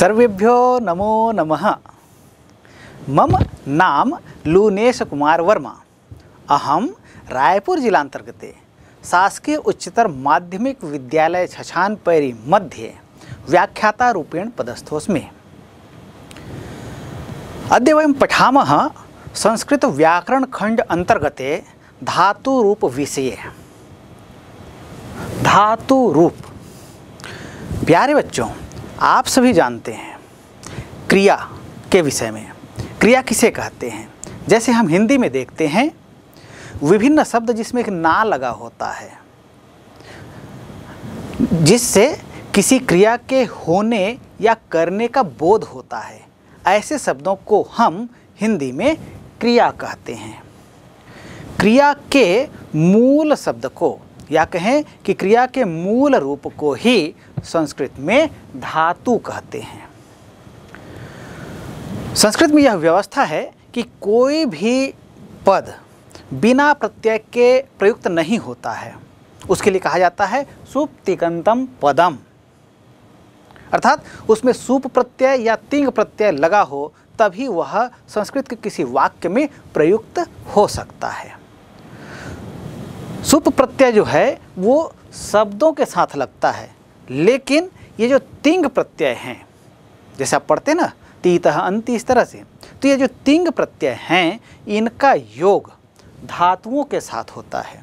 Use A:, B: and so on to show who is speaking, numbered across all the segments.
A: सर्वेभ्यो नमो नमः मम नाम लूनेश कुमार वर्मा अहम रायपुर जिलांतर्गते शासकीय उच्चतर माध्यमिक विद्यालय छछान पैरी मध्य व्याख्याता रूपेण पदस्थोस्मे अद्य वयं पठामः संस्कृत व्याकरण खंड अंतर्गते धातु रूप विषय धातु रूप प्यारे बच्चों आप सभी जानते हैं क्रिया के विषय में क्रिया किसे कहते हैं जैसे हम हिंदी में देखते हैं विभिन्न शब्द जिसमें एक ना लगा होता है जिससे किसी क्रिया के होने या करने का बोध होता है ऐसे शब्दों को हम हिंदी में क्रिया कहते हैं क्रिया के मूल शब्द को या कहें कि क्रिया के मूल रूप को ही संस्कृत में धातु कहते हैं संस्कृत में यह व्यवस्था है कि कोई भी पद बिना प्रत्यय के प्रयुक्त नहीं होता है उसके लिए कहा जाता है सुप्तिकंतम पदम अर्थात उसमें सुप प्रत्यय या तिंग प्रत्यय लगा हो तभी वह संस्कृत के किसी वाक्य में प्रयुक्त हो सकता है सुप प्रत्यय जो है वो शब्दों के साथ लगता है लेकिन ये जो तिंग प्रत्यय हैं जैसे आप पढ़ते ना तीत अंति इस तरह से तो ये जो तिंग प्रत्यय हैं इनका योग धातुओं के साथ होता है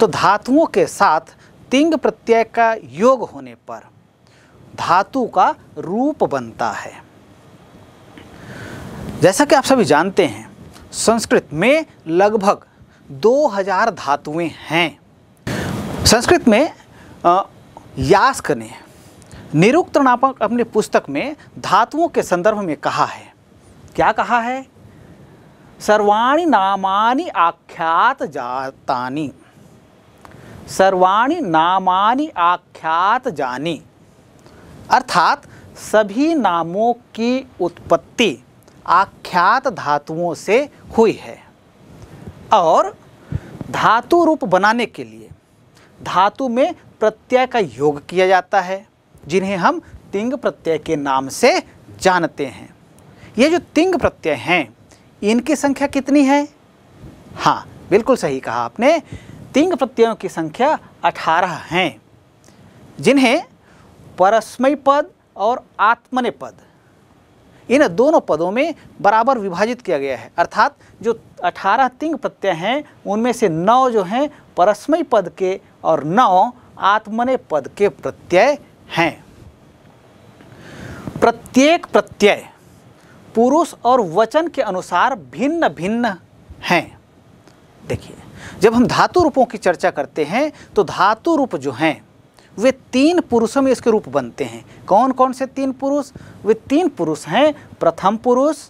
A: तो धातुओं के साथ तिंग प्रत्यय का योग होने पर धातु का रूप बनता है जैसा कि आप सभी जानते हैं संस्कृत में लगभग 2000 धातुएं हैं संस्कृत में यास्क ने निरुक्त नामक अपने पुस्तक में धातुओं के संदर्भ में कहा है क्या कहा है सर्वाणी नामानी आख्यात जातानी सर्वाणी नामानी आख्यात जानी अर्थात सभी नामों की उत्पत्ति आख्यात धातुओं से हुई है और धातु रूप बनाने के लिए धातु में प्रत्यय का योग किया जाता है जिन्हें हम तिंग प्रत्यय के नाम से जानते हैं ये जो तिंग प्रत्यय हैं इनकी संख्या कितनी है हाँ बिल्कुल सही कहा आपने तिंग प्रत्ययों की संख्या अठारह हैं जिन्हें परस्मय पद और आत्मने पद इन दोनों पदों में बराबर विभाजित किया गया है अर्थात जो अठारह तिंग प्रत्यय हैं उनमें से नौ जो हैं परस्मय पद के और नौ आत्मने पद के प्रत्यय हैं प्रत्येक प्रत्यय पुरुष और वचन के अनुसार भिन्न भिन्न हैं देखिए जब हम धातु रूपों की चर्चा करते हैं तो धातु रूप जो हैं वे तीन पुरुषों में इसके रूप बनते हैं कौन कौन से तीन पुरुष वे तीन पुरुष हैं प्रथम पुरुष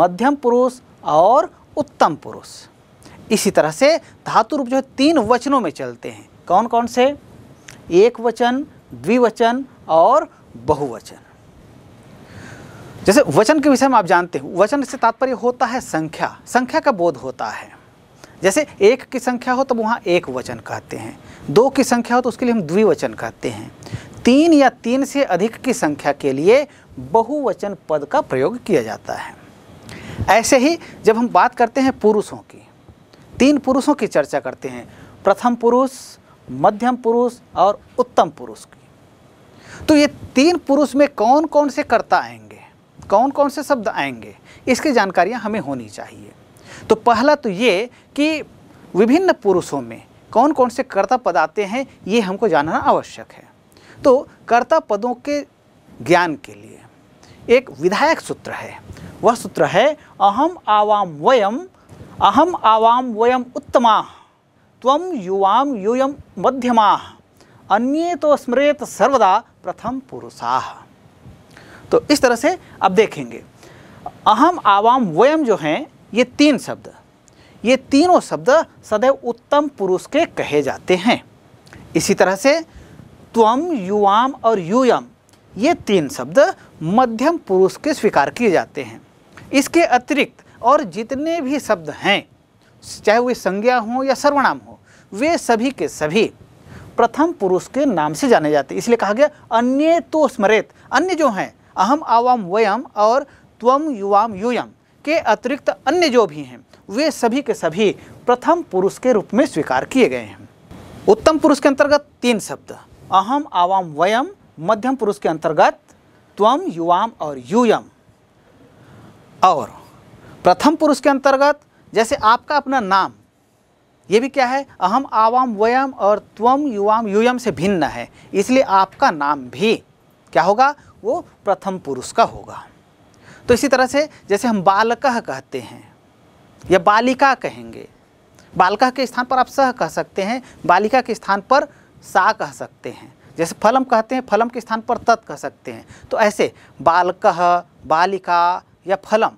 A: मध्यम पुरुष और उत्तम पुरुष इसी तरह से धातु रूप जो है तीन वचनों में चलते हैं कौन कौन से एक वचन द्विवचन और बहुवचन जैसे वचन के विषय में आप जानते हैं वचन से तात्पर्य होता है संख्या संख्या का बोध होता है जैसे एक की संख्या हो तो वहाँ एक वचन कहते हैं दो की संख्या हो तो उसके लिए हम द्विवचन कहते हैं तीन या तीन से अधिक की संख्या के लिए बहुवचन पद का प्रयोग किया जाता है ऐसे ही जब हम बात करते हैं पुरुषों की तीन पुरुषों की चर्चा करते हैं प्रथम पुरुष मध्यम पुरुष और उत्तम पुरुष की तो ये तीन पुरुष में कौन कौन से कर्ता आएंगे कौन कौन से शब्द आएंगे इसकी जानकारियाँ हमें होनी चाहिए तो पहला तो ये कि विभिन्न पुरुषों में कौन कौन से कर्ता पद आते हैं ये हमको जानना आवश्यक है तो कर्ता पदों के ज्ञान के लिए एक विधायक सूत्र है वह सूत्र है अहम आवाम वयम अहम आवाम वयम उत्तमा तम युवाम यूयम मध्यमा अन्य तो स्मृत सर्वदा प्रथम पुरुषा तो इस तरह से अब देखेंगे अहम आवाम वयम जो हैं ये तीन शब्द ये तीनों शब्द सदैव उत्तम पुरुष के कहे जाते हैं इसी तरह से तम युवाम और यूयम ये तीन शब्द मध्यम पुरुष के स्वीकार किए जाते हैं इसके अतिरिक्त और जितने भी शब्द हैं चाहे वे संज्ञा हो या सर्वनाम हो वे सभी के सभी प्रथम पुरुष के नाम से जाने जाते इसलिए कहा गया अन्य तो स्मरेत अन्य जो हैं अहम आवाम वयम और त्वम युवाम यूयम के अतिरिक्त अन्य जो भी हैं वे सभी के सभी प्रथम पुरुष के रूप में स्वीकार किए गए हैं उत्तम पुरुष के अंतर्गत तीन शब्द अहम आवाम वयम मध्यम पुरुष के अंतर्गत त्वम युवाम और यूयम और प्रथम पुरुष के अंतर्गत जैसे आपका अपना नाम ये भी क्या है अहम आवाम वयम और त्वम युवाम युयम से भिन्न है इसलिए आपका नाम भी क्या होगा वो प्रथम पुरुष का होगा तो इसी तरह से जैसे हम बालकह कहते हैं या बालिका कहेंगे बालका के स्थान पर आप सह कह सकते हैं बालिका के स्थान पर सा कह सकते हैं जैसे फलम कहते हैं फलम के स्थान पर तत् कह सकते हैं तो ऐसे बालकह बालिका या फलम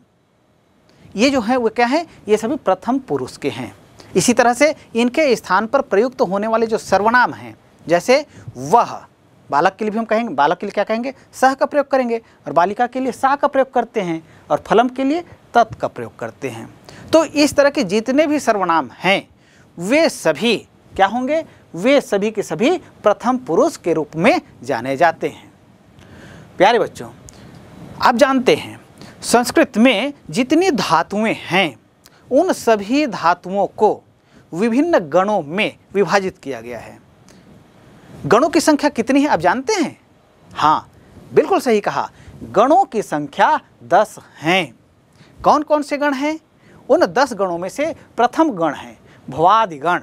A: ये जो है वो क्या है ये सभी प्रथम पुरुष के हैं इसी तरह से इनके स्थान पर प्रयुक्त होने वाले जो सर्वनाम हैं जैसे वह बालक के लिए भी हम कहेंगे बालक के लिए क्या कहेंगे सह का प्रयोग करेंगे और बालिका के लिए सा का प्रयोग करते हैं और फलम के लिए तत् का प्रयोग करते हैं तो इस तरह के जितने भी सर्वनाम हैं वे सभी क्या होंगे वे सभी के सभी प्रथम पुरुष के रूप में जाने जाते हैं प्यारे बच्चों आप जानते हैं संस्कृत में जितनी धातुएं हैं उन सभी धातुओं को विभिन्न गणों में विभाजित किया गया है गणों की संख्या कितनी है आप जानते हैं हाँ बिल्कुल सही कहा गणों की संख्या दस हैं कौन कौन से गण हैं उन दस गणों में से प्रथम गण है भवादिगण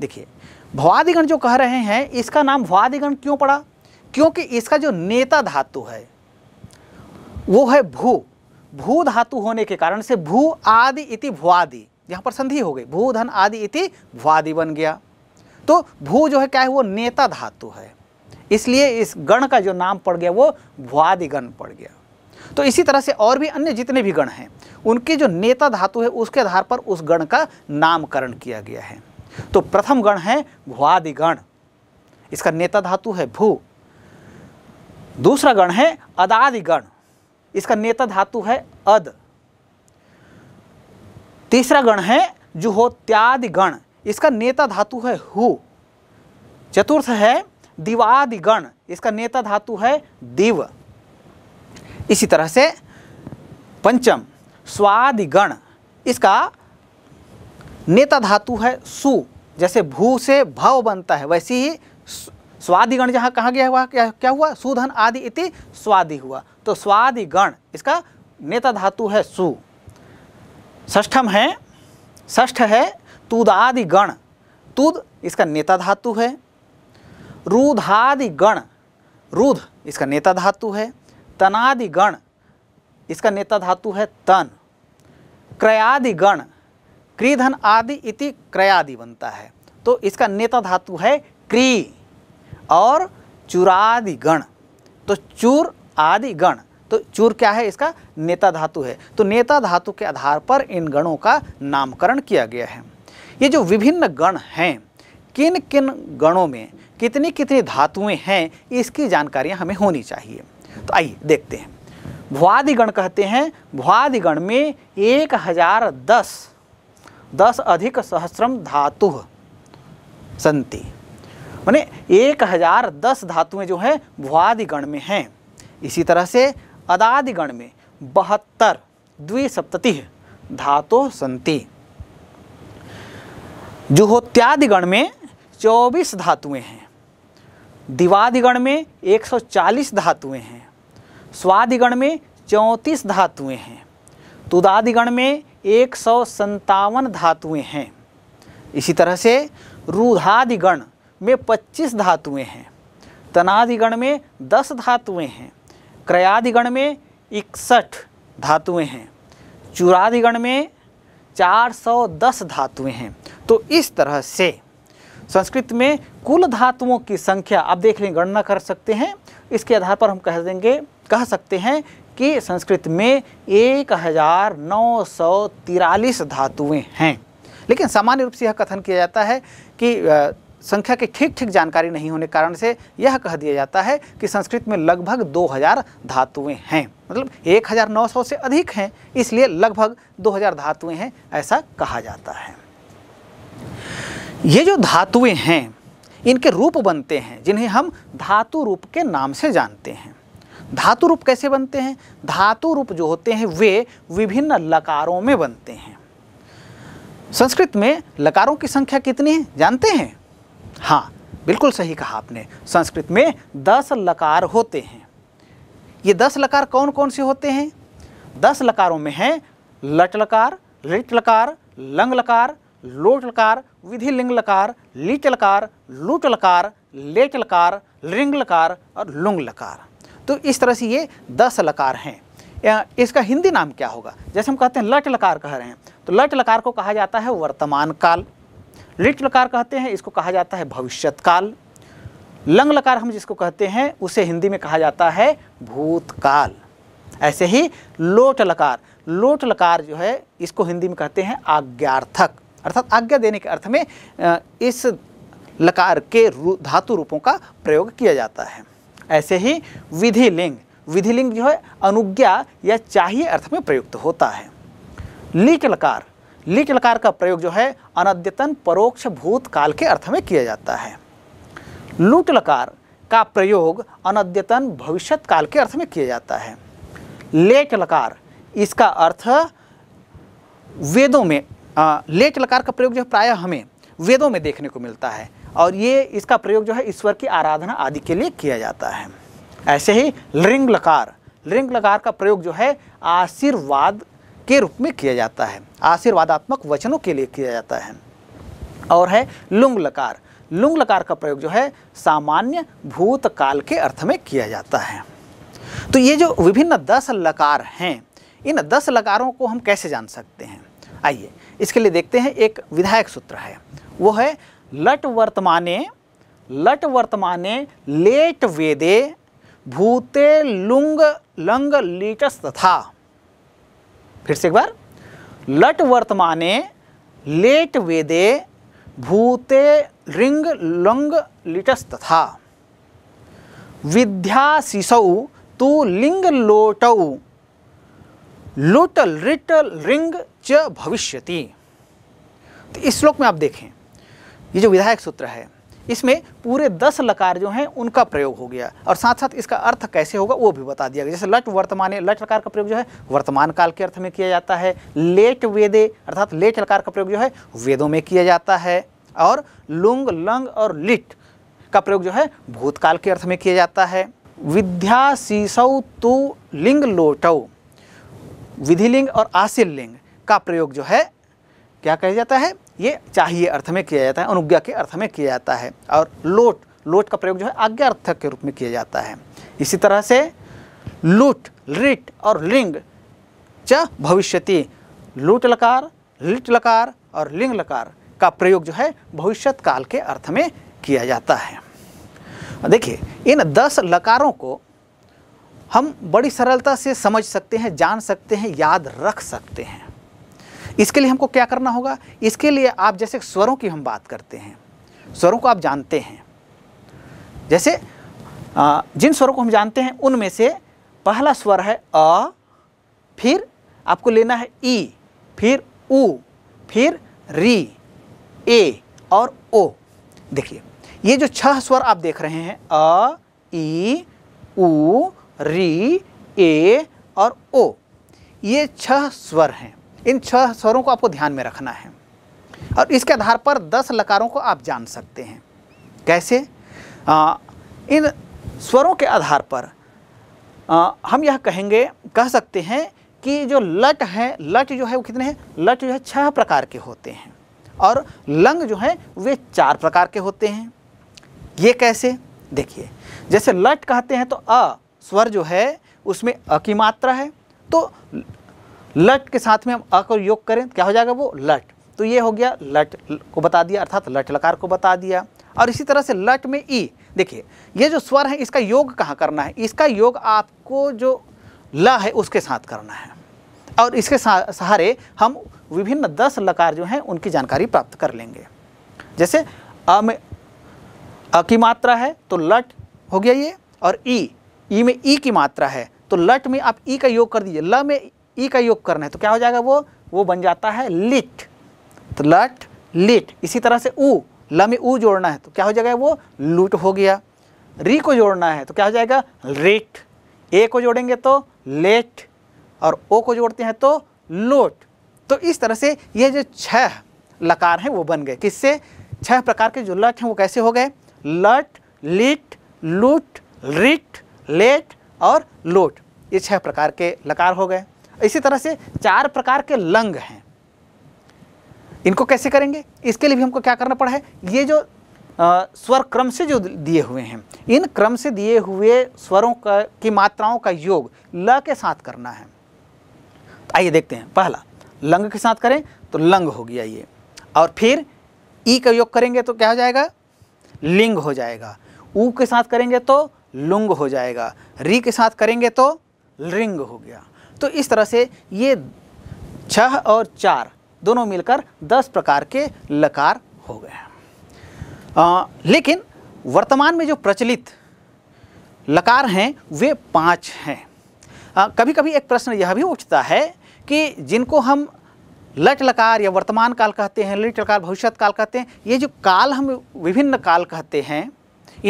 A: देखिए भवादिगण जो कह रहे हैं इसका नाम भवादिगण क्यों पड़ा क्योंकि इसका जो नेता धातु है वो है भू भू धातु होने के कारण से भू आदि इति भुआदि यहाँ पर संधि हो गई भू धन आदि इति भुआदि बन गया तो भू जो है क्या है वो नेता धातु है इसलिए इस गण का जो नाम पड़ गया वो भुआदि गण पड़ गया तो इसी तरह से और भी अन्य जितने भी गण हैं उनके जो नेता धातु है उसके आधार पर उस गण का नामकरण किया गया है तो प्रथम गण है भुआदि गण इसका नेता धातु है भू दूसरा गण है अदादि गण इसका नेता धातु है अद तीसरा गण है जो हो गण इसका नेता धातु है हु चतुर्थ है दिवादि गण इसका नेता धातु है दिव इसी तरह से पंचम स्वादि गण इसका नेता धातु है सु जैसे भू से भाव बनता है वैसे ही स्वादिगण जहाँ कहा गया हुआ क्या क्या हुआ सुधन आदि इति स्वादि हुआ तो स्वादि गण इसका नेता धातु है सु सुष्ठम है ष्ठ है तुदादि गण तुद इसका नेता धातु है रुधादि गण रूध इसका नेता धातु है तनादि गण इसका नेता धातु है तन क्रयादि गण क्रीधन आदि इति क्रयादि बनता है तो इसका नेता धातु है क्री और चुरादि गण तो चूर आदि गण तो चूर क्या है इसका नेता धातु है तो नेता धातु के आधार पर इन गणों का नामकरण किया गया है ये जो विभिन्न गण हैं किन किन गणों में कितनी कितनी धातुएं हैं इसकी जानकारियां हमें होनी चाहिए तो आइए देखते हैं भुआदिगण कहते हैं भुआदिगण में एक हजार दस दस अधिक सहस्रम धातु संति मैंने एक हजार दस धातुएं जो हैं भुआदिगण में हैं इसी तरह से अदादिगण में बहत्तर द्विसप्तति धातु संति जुहोत्यादिगण में चौबीस धातुएं हैं दिवादिगण में एक सौ चालीस धातुएं हैं स्वादिगण में चौंतीस धातुएं हैं तुदादिगण में एक सौ संतावन धातुएँ हैं इसी तरह से रूधादिगण में पच्चीस धातुएं हैं तनादिगण में दस धातुएं हैं क्रयादिगण में इकसठ धातुएं हैं चूरादिगण में 410 धातुएं हैं तो इस तरह से संस्कृत में कुल धातुओं की संख्या आप देख लें गणना कर सकते हैं इसके आधार पर हम कह देंगे कह सकते हैं कि संस्कृत में एक हज़ार नौ सौ तिरालीस धातुएँ हैं लेकिन सामान्य रूप से यह कथन किया जाता है कि संख्या के ठीक ठीक जानकारी नहीं होने के कारण से यह कह दिया जाता है कि संस्कृत में लगभग 2000 धातुएं हैं मतलब 1900 से अधिक हैं इसलिए लगभग 2000 धातुएं हैं ऐसा कहा जाता है ये जो धातुएं हैं इनके रूप बनते हैं जिन्हें हम धातु रूप के नाम से जानते हैं धातु रूप कैसे बनते हैं धातु रूप जो होते हैं वे विभिन्न लकारों में बनते हैं संस्कृत में लकारों की संख्या कितनी है जानते हैं हाँ बिल्कुल सही कहा आपने संस्कृत में दस लकार होते हैं ये दस लकार कौन कौन से होते हैं दस लकारों में हैं लट लकार लिट लकार लंग लकार लोट लकार विधि लिंग लकार लीट लकार लूट लकार लेट लकार लिंग लकार और लुंग लकार तो इस तरह से ये दस लकार हैं इसका हिंदी नाम क्या होगा जैसे हम कहते हैं लट लकार कह रहे हैं तो लट लकार को कहा जाता है वर्तमान काल लिट लकार कहते हैं इसको कहा जाता है भविष्यतकाल लंग लकार हम जिसको कहते हैं उसे हिंदी में कहा जाता है भूतकाल ऐसे ही लोट लकार लोट लकार जो है इसको हिंदी में कहते हैं आज्ञार्थक अर्थात आज्ञा देने के अर्थ में इस लकार के रू, धातु रूपों का प्रयोग किया जाता है ऐसे ही विधि लिंग विधि लिंग जो है अनुज्ञा या चाहिए अर्थ में प्रयुक्त होता है लीट लकार लिट लकार का प्रयोग जो है अनद्यतन परोक्ष भूतकाल के अर्थ में किया जाता है लूट लकार का प्रयोग अनद्यतन भविष्यत काल के अर्थ में किया जाता है लेट लकार इसका अर्थ वेदों में आ, लेट लकार का प्रयोग जो है प्रायः हमें वेदों में देखने को मिलता है और ये इसका प्रयोग जो है ईश्वर की आराधना आदि के लिए किया जाता है ऐसे ही लिंग लकार लिंग लकार का प्रयोग जो है आशीर्वाद के रूप में किया जाता है आशीर्वादात्मक वचनों के लिए किया जाता है और है लुंग लकार लुंग लकार का प्रयोग जो है सामान्य भूतकाल के अर्थ में किया जाता है तो ये जो विभिन्न दस लकार हैं इन दस लकारों को हम कैसे जान सकते हैं आइए इसके लिए देखते हैं एक विधायक सूत्र है वो है लट वर्तमाने लट वर्तमाने लेट वेदे भूते लुंग लंग लीटस तथा फिर से एक बार लट वर्तमाने लेट वेदे भूते रिंग लंग लिटस तथा विद्याशिषौ तु लिंग लोटौ लुट लिट रिंग च भविष्यति तो इस श्लोक में आप देखें ये जो विधायक सूत्र है इसमें पूरे दस लकार जो हैं उनका प्रयोग हो गया और साथ साथ इसका अर्थ कैसे होगा वो भी बता दिया गया जैसे लट वर्तमान लट लकार का प्रयोग जो है वर्तमान काल के अर्थ में किया जाता है लेट वेदे अर्थात लेट लकार का प्रयोग जो है वेदों में किया जाता है और लुंग लंग और लिट का प्रयोग जो है भूतकाल के अर्थ में किया जाता है विद्या शीसौ तु लिंग लोटौ विधिलिंग और आशील लिंग का प्रयोग जो है क्या कहा जाता है ये चाहिए अर्थ में किया जाता है अनुज्ञा के अर्थ में किया जाता है और लोट लोट का प्रयोग जो है आज्ञा अर्थक के रूप में किया जाता है इसी तरह से लूट लिट और लिंग च भविष्यति लूट लकार लिट लकार और लिंग लकार का प्रयोग जो है भविष्यत काल के अर्थ में किया जाता है देखिए इन दस लकारों को हम बड़ी सरलता से समझ सकते हैं जान सकते हैं याद रख सकते हैं इसके लिए हमको क्या करना होगा इसके लिए आप जैसे स्वरों की हम बात करते हैं स्वरों को आप जानते हैं जैसे जिन स्वरों को हम जानते हैं उनमें से पहला स्वर है अ फिर आपको लेना है ई फिर ऊ फिर री ए और ओ देखिए ये जो छह स्वर आप देख रहे हैं अ ई ऊ री ए और ओ ये छह स्वर हैं इन छह स्वरों को आपको ध्यान में रखना है और इसके आधार पर दस लकारों को आप जान सकते हैं कैसे आ, इन स्वरों के आधार पर आ, हम यह कहेंगे कह सकते हैं कि जो लट है लट जो है वो कितने हैं लट जो है छह प्रकार के होते हैं और लंग जो हैं वे चार प्रकार के होते हैं ये कैसे देखिए जैसे लट कहते हैं तो अ स्वर जो है उसमें अ की मात्रा है तो लट के साथ में हम अ को योग करें तो क्या हो जाएगा वो लट तो ये हो गया लट को बता दिया अर्थात लट लकार को बता दिया और इसी तरह से लट में ई देखिए ये जो स्वर है इसका योग कहाँ करना है इसका योग आपको जो ल है उसके साथ करना है और इसके सहारे हम विभिन्न दस लकार जो हैं उनकी जानकारी प्राप्त कर लेंगे जैसे अ में अ की मात्रा है तो लट हो गया ये और ई ई में ई की मात्रा है तो लट में आप ई का योग कर दीजिए ल में ई e का योग करना है तो क्या हो जाएगा वो वो बन जाता है लिट तो लट लिट इसी तरह से ऊ लम ऊ जोड़ना है तो क्या हो जाएगा वो लूट हो गया री को जोड़ना है तो क्या हो जाएगा रिट ए को जोड़ेंगे तो लेट और ओ को जोड़ते हैं तो लोट तो इस तरह से ये जो छह लकार हैं वो बन गए किससे छह प्रकार के जो लट हैं वो कैसे हो गए लट लिट लूट रिट लेट और लोट ये छह प्रकार के लकार हो गए इसी तरह से चार प्रकार के लंग हैं इनको कैसे करेंगे इसके लिए भी हमको क्या करना पड़ा है ये जो आ, स्वर क्रम से जो दिए हुए हैं इन क्रम से दिए हुए स्वरों का की मात्राओं का योग ल के साथ करना है तो आइए देखते हैं पहला लंग के साथ करें तो लंग हो गया ये और फिर ई का योग करेंगे तो क्या हो जाएगा लिंग हो जाएगा ऊ के साथ करेंगे तो लुंग हो जाएगा री के साथ करेंगे तो लिंग हो गया तो इस तरह से ये छह और चार दोनों मिलकर दस प्रकार के लकार हो गए हैं लेकिन वर्तमान में जो प्रचलित लकार हैं वे पाँच हैं आ, कभी कभी एक प्रश्न यह भी उठता है कि जिनको हम लट लकार या वर्तमान काल कहते हैं लट लकार भविष्यत काल कहते हैं ये जो काल हम विभिन्न काल कहते हैं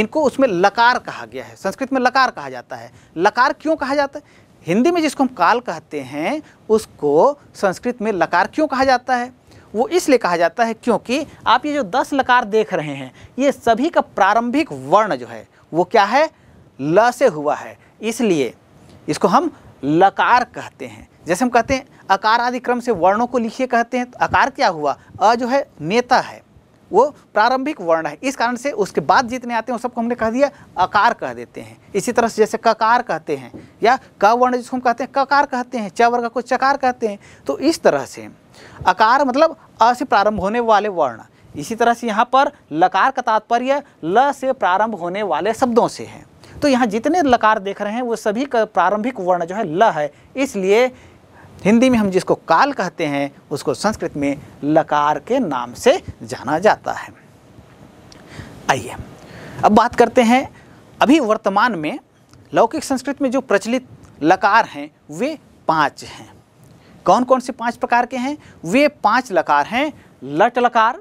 A: इनको उसमें लकार कहा गया है संस्कृत में लकार कहा जाता है लकार क्यों कहा जाता है हिंदी में जिसको हम काल कहते हैं उसको संस्कृत में लकार क्यों कहा जाता है वो इसलिए कहा जाता है क्योंकि आप ये जो दस लकार देख रहे हैं ये सभी का प्रारंभिक वर्ण जो है वो क्या है ल से हुआ है इसलिए इसको हम लकार कहते हैं जैसे हम कहते हैं अकार आदि क्रम से वर्णों को लिखिए कहते हैं तो अकार क्या हुआ अ जो है नेता है वो प्रारंभिक वर्ण है इस कारण से उसके बाद जितने आते हैं उन सबको हमने कह दिया अकार कह देते हैं इसी तरह से जैसे ककार कहते हैं या क वर्ण जिसको हम कहते हैं ककार कहते हैं च वर्ग को चकार कहते हैं तो इस तरह से अकार मतलब अ से प्रारंभ होने वाले वर्ण इसी तरह से यहाँ पर लकार का तात्पर्य ल से प्रारंभ होने वाले शब्दों से है तो यहाँ जितने लकार देख रहे हैं वो सभी का प्रारंभिक वर्ण जो है ल है इसलिए हिंदी में हम जिसको काल कहते हैं उसको संस्कृत में लकार के नाम से जाना जाता है आइए अब बात करते हैं अभी वर्तमान में लौकिक संस्कृत में जो प्रचलित लकार हैं वे पाँच हैं कौन कौन से पांच प्रकार के हैं वे पांच लकार हैं लट लकार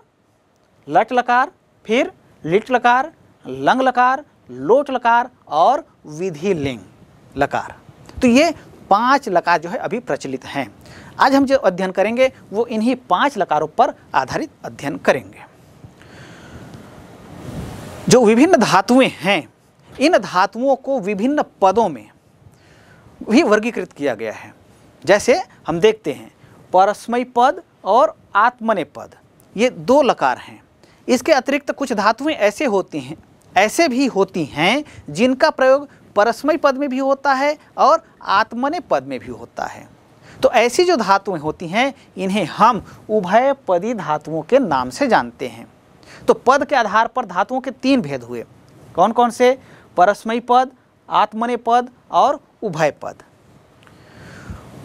A: लट लकार फिर लिट लकार लंग लकार लोट लकार और विधि लिंग लकार तो ये पांच लकार जो है अभी प्रचलित हैं आज हम जो अध्ययन करेंगे वो इन्हीं पांच लकारों पर आधारित अध्ययन करेंगे जो विभिन्न धातुएं हैं इन धातुओं को विभिन्न पदों में भी वर्गीकृत किया गया है जैसे हम देखते हैं परस्मय पद और आत्मने पद ये दो लकार हैं इसके अतिरिक्त कुछ धातुएं ऐसे होती हैं ऐसे भी होती हैं जिनका प्रयोग परस्मय पद में भी होता है और आत्मने पद में भी होता है तो ऐसी जो धातुएं होती हैं इन्हें हम उभय पदी धातुओं के नाम से जानते हैं तो पद के आधार पर धातुओं के तीन भेद हुए कौन कौन से परस्मय पद आत्मने पद और उभय पद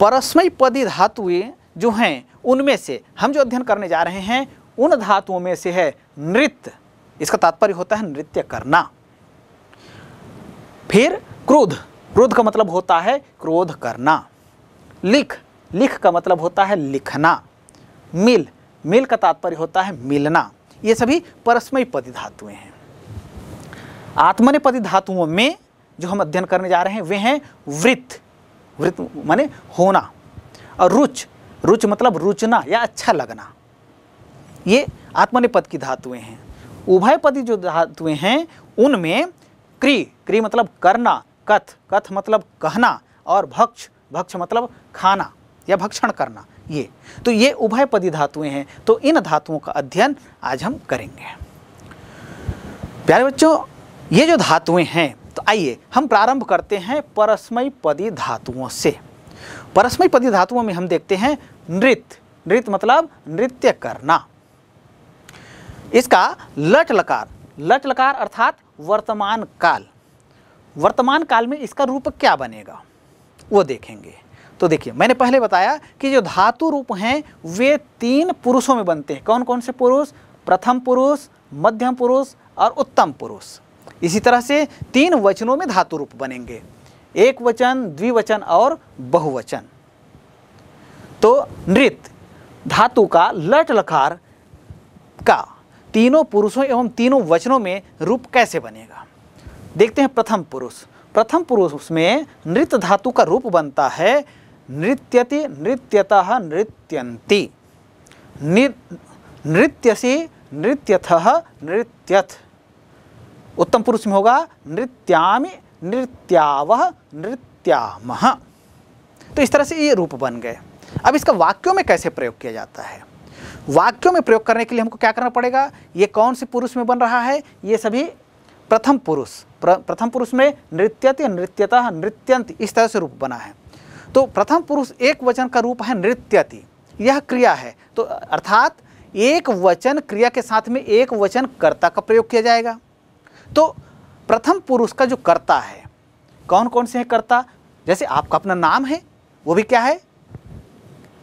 A: परस्मय पदी धातुएं जो हैं उनमें से हम जो अध्ययन करने जा रहे हैं उन धातुओं में से है नृत्य इसका तात्पर्य होता है नृत्य करना फिर क्रोध क्रोध का मतलब होता है क्रोध करना लिख लिख का मतलब होता है लिखना मिल मिल का तात्पर्य होता है मिलना ये सभी परस्मय पदि धातुएं हैं आत्मनेपति धातुओं में जो हम अध्ययन करने जा रहे हैं वे हैं वृत्त वृत्त माने होना और रुच रुच मतलब रुचना या अच्छा लगना ये आत्मनिपद की धातुएं हैं उभयपदी जो धातुएं हैं उनमें क्री क्री मतलब करना कथ कथ मतलब कहना और भक्ष भक्ष मतलब खाना या भक्षण करना ये तो ये उभयपदी धातुएं हैं तो इन धातुओं का अध्ययन आज हम करेंगे प्यारे बच्चों ये जो धातुएं हैं तो आइए हम प्रारंभ करते हैं परस्मय पदी धातुओं से परस्मय पदी धातुओं में हम देखते हैं नृत्य नृत्य मतलब नृत्य करना इसका लट लकार लट लकार अर्थात वर्तमान काल वर्तमान काल में इसका रूप क्या बनेगा वो देखेंगे तो देखिए मैंने पहले बताया कि जो धातु रूप हैं वे तीन पुरुषों में बनते हैं कौन कौन से पुरुष प्रथम पुरुष मध्यम पुरुष और उत्तम पुरुष इसी तरह से तीन वचनों में धातु रूप बनेंगे एक वचन द्विवचन और बहुवचन तो नृत्य धातु का लट लकार का तीनों पुरुषों एवं तीनों वचनों में रूप कैसे बनेगा देखते हैं प्रथम पुरुष प्रथम पुरुष में नृत्य धातु का रूप बनता है नृत्यति नृत्यतः नृत्यंती नृत्यसी नृत्यथ नृत्यथ उत्तम पुरुष में होगा नृत्यामि नृत्याव नृत्यामह तो इस तरह से ये रूप बन गए अब इसका वाक्यों में कैसे प्रयोग किया जाता है वाक्यों में प्रयोग करने के लिए हमको क्या करना पड़ेगा ये कौन से पुरुष में बन रहा है ये सभी प्रथम पुरुष प्र, प्रथम पुरुष में नृत्यत या नृत्यतः नृत्यंत इस तरह से रूप बना है तो प्रथम पुरुष एक वचन का रूप है नृत्यति यह क्रिया है तो अर्थात एक वचन क्रिया के साथ में एक वचन कर्ता का प्रयोग किया जाएगा तो प्रथम पुरुष का जो कर्ता है कौन कौन से हैं कर्ता जैसे आपका अपना नाम है वो भी क्या है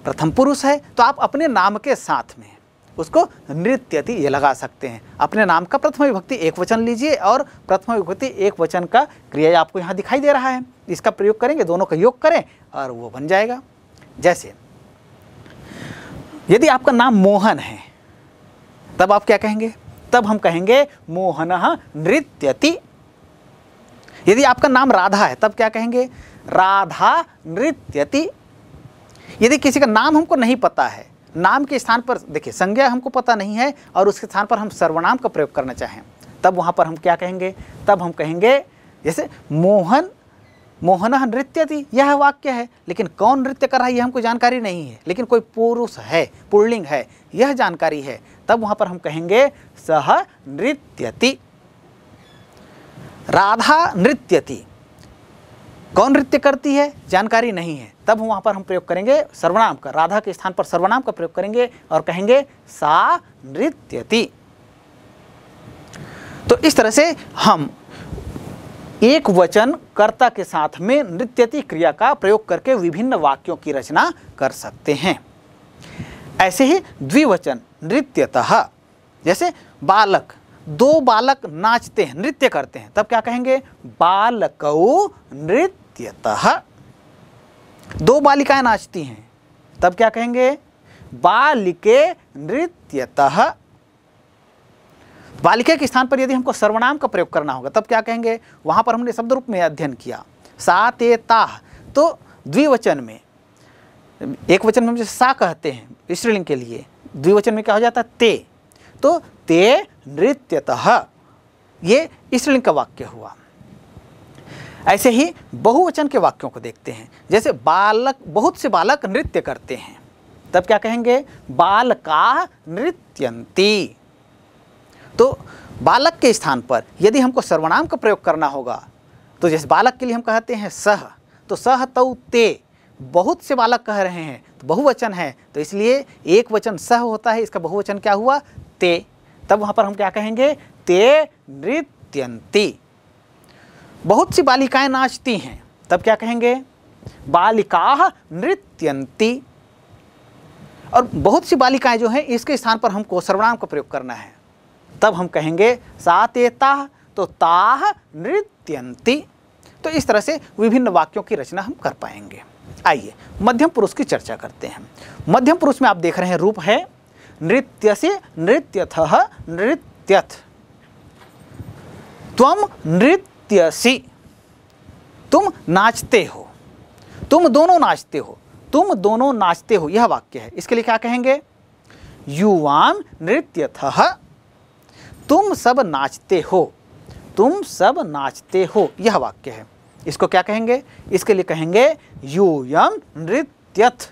A: प्रथम पुरुष है तो आप अपने नाम के साथ में उसको नृत्यति ये लगा सकते हैं अपने नाम का प्रथम विभक्ति एक वचन लीजिए और प्रथम विभक्ति एक वचन का क्रिया आपको यहाँ दिखाई दे रहा है इसका प्रयोग करेंगे दोनों का योग करें और वो बन जाएगा जैसे यदि आपका नाम मोहन है तब आप क्या कहेंगे तब हम कहेंगे मोहन नृत्यति यदि आपका नाम राधा है तब क्या कहेंगे राधा नृत्यति यदि किसी का नाम हमको नहीं पता है नाम के स्थान पर देखिए संज्ञा हमको पता नहीं है और उसके स्थान पर हम सर्वनाम का प्रयोग करना चाहें तब वहाँ पर हम क्या कहेंगे तब हम कहेंगे जैसे मोहन मोहन नृत्य थी यह वाक्य है लेकिन कौन नृत्य कर रहा है यह हमको जानकारी नहीं है लेकिन कोई पुरुष है पुर्लिंग है यह जानकारी है तब वहाँ पर हम कहेंगे सह नृत्यति राधा नृत्यति कौन नृत्य करती है जानकारी नहीं है तब वहाँ पर हम प्रयोग करेंगे सर्वनाम का राधा के स्थान पर सर्वनाम का प्रयोग करेंगे और कहेंगे सा नृत्यति तो इस तरह से हम एक वचन कर्ता के साथ में नृत्यति क्रिया का प्रयोग करके विभिन्न वाक्यों की रचना कर सकते हैं ऐसे ही द्विवचन नृत्यतः जैसे बालक दो बालक नाचते हैं नृत्य करते हैं तब क्या कहेंगे बालकौ नृत्य इत्यतः दो बालिकाएं नाचती हैं तब क्या कहेंगे बालिके नृत्यतः बालिके के स्थान पर यदि हमको सर्वनाम का प्रयोग करना होगा तब क्या कहेंगे वहां पर हमने शब्द रूप में अध्ययन किया साते ताह तो द्विवचन में एक वचन में हम जैसे सा कहते हैं स्त्रीलिंग के लिए द्विवचन में क्या हो जाता है ते तो ते नृत्यतः ये स्त्रीलिंग का वाक्य हुआ ऐसे ही बहुवचन के वाक्यों को देखते हैं जैसे बालक बहुत से बालक नृत्य करते हैं तब क्या कहेंगे बालका नृत्यंती तो बालक के स्थान पर यदि हमको सर्वनाम का प्रयोग करना होगा तो जैसे बालक के लिए हम कहते हैं सह तो सह तौ ते बहुत से बालक कह रहे हैं तो बहुवचन है तो इसलिए एक वचन सह होता है इसका बहुवचन क्या हुआ ते तब वहाँ पर हम क्या कहेंगे ते नृत्यंती बहुत सी बालिकाएं नाचती हैं तब क्या कहेंगे बालिका नृत्यंती और बहुत सी बालिकाएं जो हैं इसके स्थान पर हमको सर्वनाम का प्रयोग करना है तब हम कहेंगे सातेता तो ताह नृत्यंती तो इस तरह से विभिन्न वाक्यों की रचना हम कर पाएंगे आइए मध्यम पुरुष की चर्चा करते हैं मध्यम पुरुष में आप देख रहे हैं रूप है नृत्य से नृत्यथ नृत्यथ तम नृत्य नृत्यसी तुम नाचते हो तुम दोनों नाचते हो तुम दोनों नाचते हो यह वाक्य है इसके लिए क्या कहेंगे युवान नृत्यथः तुम सब नाचते हो तुम सब नाचते हो यह वाक्य है इसको क्या कहेंगे इसके लिए कहेंगे यूयम नृत्यथ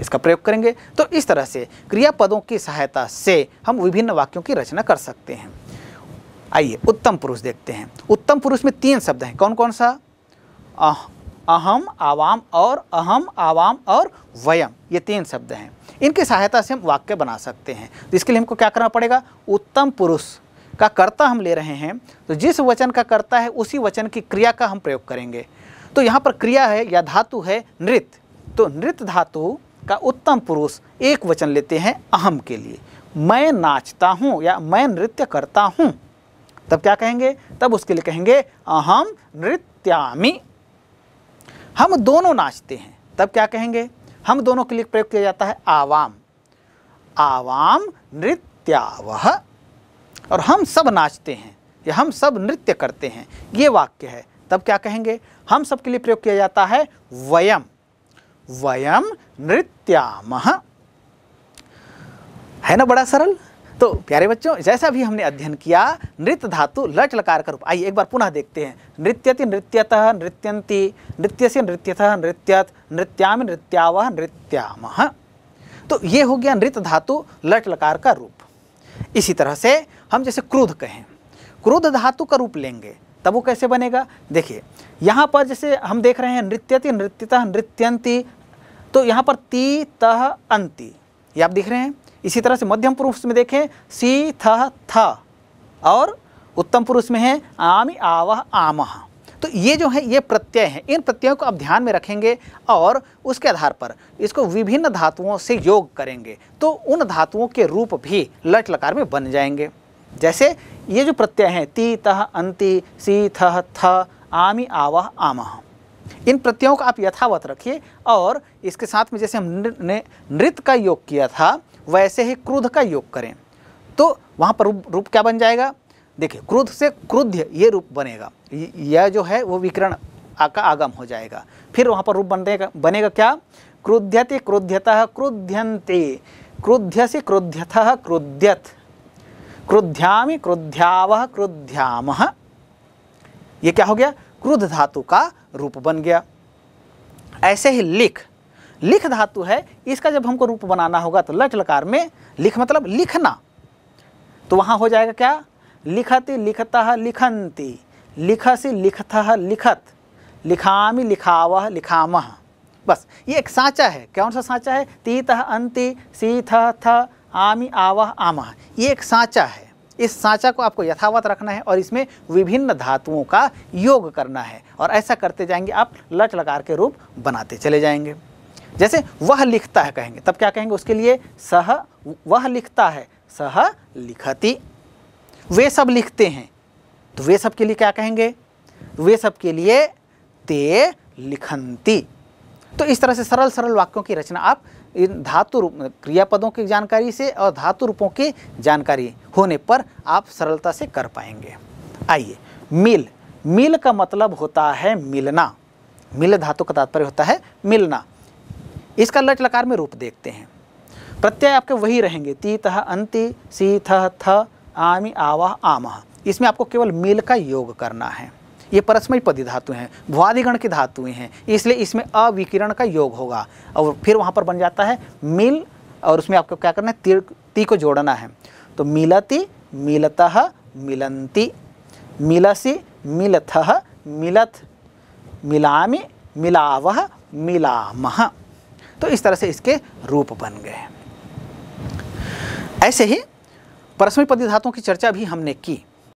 A: इसका प्रयोग करेंगे तो इस तरह से क्रियापदों की सहायता से हम विभिन्न वाक्यों की रचना कर सकते हैं आइए उत्तम पुरुष देखते हैं उत्तम पुरुष में तीन शब्द हैं कौन कौन सा अह, अहम आवाम और अहम आवाम और वयम ये तीन शब्द हैं इनकी सहायता से हम वाक्य बना सकते हैं तो इसके लिए हमको क्या करना पड़ेगा उत्तम पुरुष का कर्ता हम ले रहे हैं तो जिस वचन का कर्ता है उसी वचन की क्रिया का हम प्रयोग करेंगे तो यहाँ पर क्रिया है या धातु है नृत्य तो नृत्य धातु का उत्तम पुरुष एक वचन लेते हैं अहम के लिए मैं नाचता हूँ या मैं नृत्य करता हूँ तब क्या कहेंगे तब उसके लिए कहेंगे अहम नृत्यामी हम दोनों नाचते हैं तब क्या कहेंगे हम दोनों के लिए प्रयोग किया जाता है आवाम आवाम नृत्यावह और हम सब नाचते हैं या हम सब नृत्य करते हैं ये वाक्य है तब क्या कहेंगे हम सब के लिए प्रयोग किया जाता है वयम वयम नृत्यामह है ना बड़ा सरल तो प्यारे बच्चों जैसा भी हमने अध्ययन किया नृत्य धातु लट लकार का रूप आइए एक बार पुनः देखते हैं नृत्यति नृत्यतः नृत्यंति नृत्य से नृत्यतः नृत्यत नृत्याम नृत्याव नृत्याम तो ये हो गया नृत्य धातु लट लकार का रूप इसी तरह से हम जैसे क्रोध कहें क्रोध धातु का रूप लेंगे तब वो कैसे बनेगा देखिए यहाँ पर जैसे हम देख रहे हैं नृत्यति नृत्यतः नृत्यंति तो यहाँ पर ती तह अंति ये आप देख रहे हैं इसी तरह से मध्यम पुरुष में देखें सी थ था और उत्तम पुरुष में है आमी आवह आमह तो ये जो है ये प्रत्यय हैं इन प्रत्ययों को आप ध्यान में रखेंगे और उसके आधार पर इसको विभिन्न धातुओं से योग करेंगे तो उन धातुओं के रूप भी लट लकार में बन जाएंगे जैसे ये जो प्रत्यय हैं ती तह अंति सी थह थ आमी आवह आमह इन प्रत्ययों को आप यथावत रखिए और इसके साथ में जैसे हम नृत्य का योग किया था वैसे ही क्रुद्ध का योग करें तो वहाँ पर रूप रूप क्या बन जाएगा देखिए क्रुद्ध से क्रुद्ध ये रूप बनेगा यह जो है वो विकरण का आगम हो जाएगा फिर वहाँ पर रूप बनेगा बनेगा क्या क्रुध्यते क्रुध्यतः क्रुध्य से क्रुध्यतः क्रुध्यत क्रुध्यामि क्रुध्याव क्रुध्याम ये क्या हो गया क्रुद्ध धातु का रूप बन गया ऐसे ही लिख लिख धातु है इसका जब हमको रूप बनाना होगा तो लट लकार में लिख मतलब लिखना तो वहाँ हो जाएगा क्या लिखति लिखतः लिखंती लिखसी लिखतः लिखत लिखामी लिखावह लिखामह बस ये एक साँचा है कौन सा साँचा है तीत अंति सी थ आमी आवह आमह ये एक साँचा है इस साँचा को आपको यथावत रखना है और इसमें विभिन्न धातुओं का योग करना है और ऐसा करते जाएंगे आप लट लकार के रूप बनाते चले जाएंगे जैसे वह लिखता है कहेंगे तब क्या कहेंगे उसके लिए सह वह लिखता है सह लिखती वे सब लिखते हैं तो वे सब के लिए क्या कहेंगे वे सब के लिए ते लिखंती तो इस तरह से सरल सरल वाक्यों की रचना आप इन धातु रूप क्रियापदों की जानकारी से और धातु रूपों की जानकारी होने पर आप सरलता से कर पाएंगे आइए मिल मिल का मतलब होता है मिलना मिल धातु का तात्पर्य होता है मिलना इसका लट लकार में रूप देखते हैं प्रत्यय आपके वही रहेंगे ती तह अंति सी थ आमी आवाह आमह इसमें आपको केवल मेल का योग करना है ये परस्मय पदी धातु हैं भुआदिगण की धातुएं हैं इसलिए इसमें अविकिरण का योग होगा और फिर वहाँ पर बन जाता है मिल और उसमें आपको क्या करना है ती, ती को जोड़ना है तो मिलति मिलतः मिलंती मिलसी मिलथ मिलथ मिलामी मिलावह मिलामह तो इस तरह से इसके रूप बन गए ऐसे ही परस्मैपदी धातुओं की चर्चा भी हमने की